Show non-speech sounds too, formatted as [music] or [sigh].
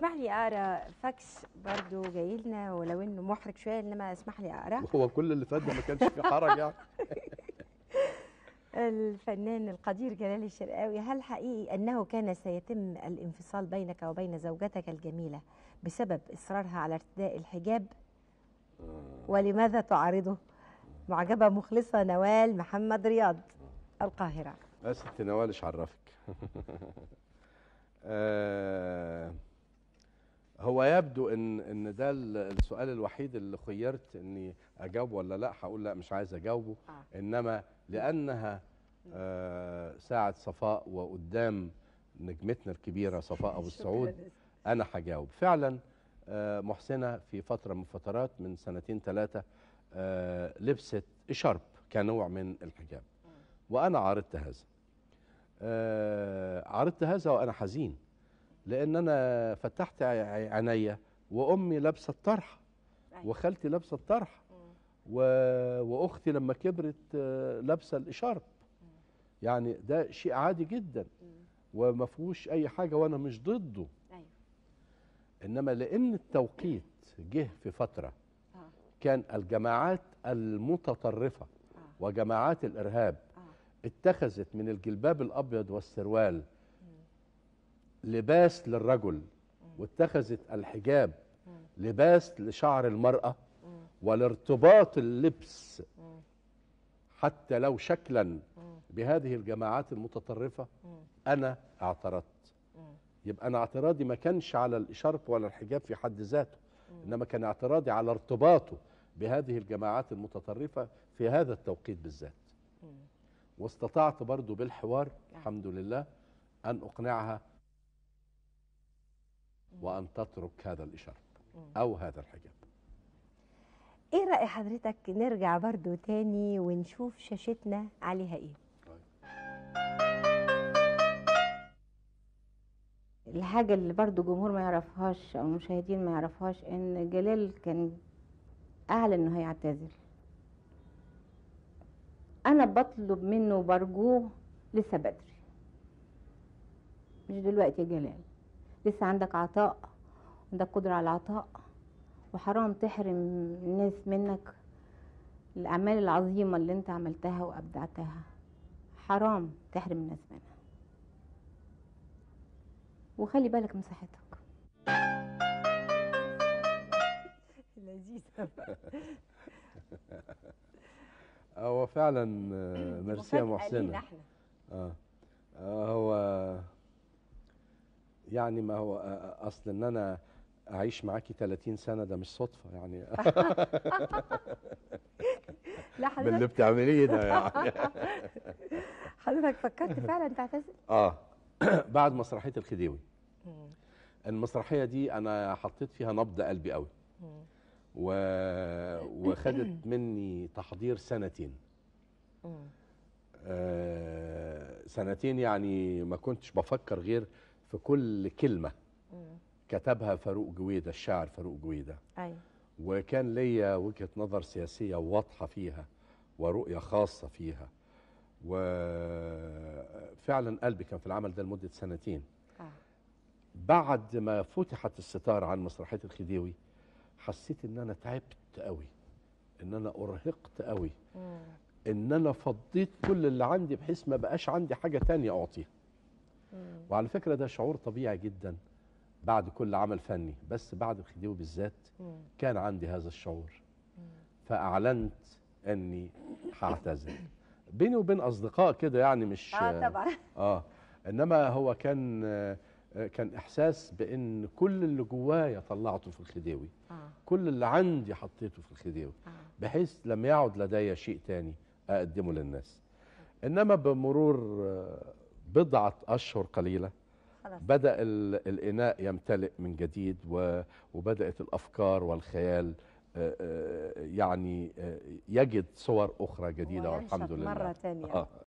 اسمح لي اقرا فاكس برضو جاي لنا ولو انه محرج شويه انما اسمح لي اقرا [laughs] هو كل اللي فات ده ما كانش في حرج يعني [laughs] الفنان القدير جلال الشرقاوي هل حقيقي انه كان سيتم الانفصال بينك وبين زوجتك الجميله بسبب اصرارها على ارتداء الحجاب ولماذا تعارضه معجبه مخلصه نوال محمد رياض القاهره بس آه، انت نوال ايش عرفك [laughs] آه هو يبدو ان ان ده السؤال الوحيد اللي خيرت اني اجاوبه ولا لا هقول لا مش عايز اجاوبه آه. انما لانها آه ساعه صفاء وقدام نجمتنا الكبيره صفاء ابو [laughs] السعود انا هجاوب فعلا آه محسنه في فتره من فترات من سنتين ثلاثه آه لبست اشارب كنوع من الحجاب آه. وانا عارضت هذا آه عارضت هذا وانا حزين لان انا فتحت عينيا وامي لابسه الطرحه أيوة. وخالتي لابسه الطرحه و... واختي لما كبرت لابسه الاشارب يعني ده شيء عادي جدا وما فيهوش اي حاجه وانا مش ضده أيوة. انما لان التوقيت جه في فتره آه. كان الجماعات المتطرفه آه. وجماعات الارهاب آه. اتخذت من الجلباب الابيض والسروال لباس للرجل واتخذت الحجاب لباس لشعر المرأة والارتباط اللبس حتى لو شكلا بهذه الجماعات المتطرفة أنا اعترضت يبقى أنا اعتراضي ما كانش على الإشارب ولا الحجاب في حد ذاته إنما كان اعتراضي على ارتباطه بهذه الجماعات المتطرفة في هذا التوقيت بالذات واستطعت برضو بالحوار نعم. الحمد لله أن أقنعها وأن تترك هذا الإشارة أو هذا الحجاب إيه رأي حضرتك نرجع برضو تاني ونشوف شاشتنا عليها إيه طيب. الحاجة اللي برضو الجمهور ما يعرفهاش أو المشاهدين ما يعرفهاش إن جلال كان أعلن إنه هيعتزل أنا بطلب منه وبرجوه لسه بدري مش دلوقتي يا جلال لسه عندك عطاء عندك قدرة على العطاء وحرام تحرم الناس منك الأعمال العظيمة اللي انت عملتها وأبدعتها حرام تحرم الناس منها وخلي بالك من صحتك [laughs] لذيذة [laughs] هو فعلا آه، ميرسي يا محسنة آه،, اه هو يعني ما هو اصل ان انا اعيش معاكي 30 سنه ده مش صدفه يعني لا [laughs] حضرتك باللي بتعمليه ده يعني [laughs] حضرتك فكرت فعلا تعتزل؟ اه [clears throat] بعد مسرحيه الخديوي المسرحيه دي انا حطيت فيها نبض قلبي قوي و... وخدت [clears throat] مني تحضير سنتين آه سنتين يعني ما كنتش بفكر غير في كل كلمه كتبها فاروق جويده الشاعر فاروق جويده ايوه وكان ليا وجهه نظر سياسيه واضحه فيها ورؤيه خاصه فيها وفعلا قلبي كان في العمل ده لمده سنتين آه. بعد ما فتحت الستار عن مسرحيه الخديوي حسيت ان انا تعبت قوي ان انا ارهقت قوي ان انا فضيت كل اللي عندي بحيث ما بقاش عندي حاجه تانية اعطيها وعلى فكرة ده شعور طبيعي جدا بعد كل عمل فني بس بعد الخديوي بالذات كان عندي هذا الشعور فأعلنت أني هعتزل بيني وبين أصدقاء كده يعني مش آه طبعا [laughs] آه إنما هو كان كان إحساس بأن كل اللي جوايا طلعته في الخديوي آه. كل اللي عندي حطيته في الخديوي آه. بحيث لم يعد لدي شيء تاني أقدمه للناس إنما بمرور آه، بضعة أشهر قليلة بدأ الإناء يمتلئ من جديد وبدأت الأفكار والخيال يعني يجد صور أخرى جديده والحمد لله مرة تانية آه.